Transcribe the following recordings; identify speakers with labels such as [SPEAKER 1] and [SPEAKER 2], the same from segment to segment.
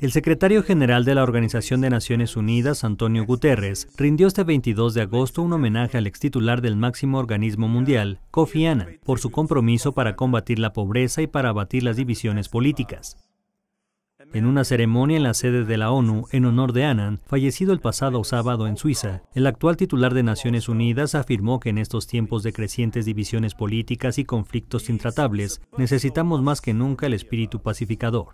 [SPEAKER 1] El secretario general de la Organización de Naciones Unidas, Antonio Guterres, rindió este 22 de agosto un homenaje al extitular del máximo organismo mundial, Kofi Annan, por su compromiso para combatir la pobreza y para abatir las divisiones políticas. En una ceremonia en la sede de la ONU en honor de Annan, fallecido el pasado sábado en Suiza, el actual titular de Naciones Unidas afirmó que en estos tiempos de crecientes divisiones políticas y conflictos intratables, necesitamos más que nunca el espíritu pacificador.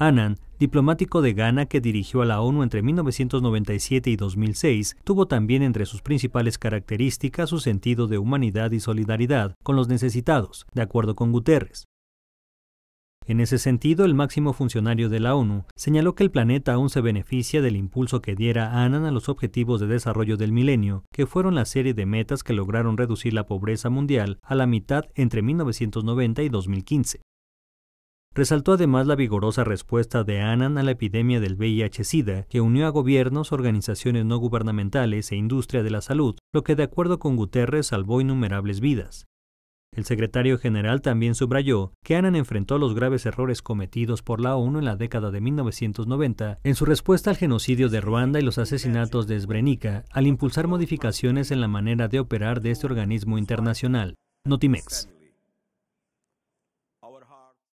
[SPEAKER 1] Annan, diplomático de Ghana que dirigió a la ONU entre 1997 y 2006, tuvo también entre sus principales características su sentido de humanidad y solidaridad con los necesitados, de acuerdo con Guterres. En ese sentido, el máximo funcionario de la ONU señaló que el planeta aún se beneficia del impulso que diera Anan a los objetivos de desarrollo del milenio, que fueron la serie de metas que lograron reducir la pobreza mundial a la mitad entre 1990 y 2015. Resaltó además la vigorosa respuesta de Anan a la epidemia del VIH-Sida, que unió a gobiernos, organizaciones no gubernamentales e industria de la salud, lo que de acuerdo con Guterres salvó innumerables vidas. El secretario general también subrayó que Anan enfrentó los graves errores cometidos por la ONU en la década de 1990 en su respuesta al genocidio de Ruanda y los asesinatos de Srebrenica al impulsar modificaciones en la manera de operar de este organismo internacional, Notimex.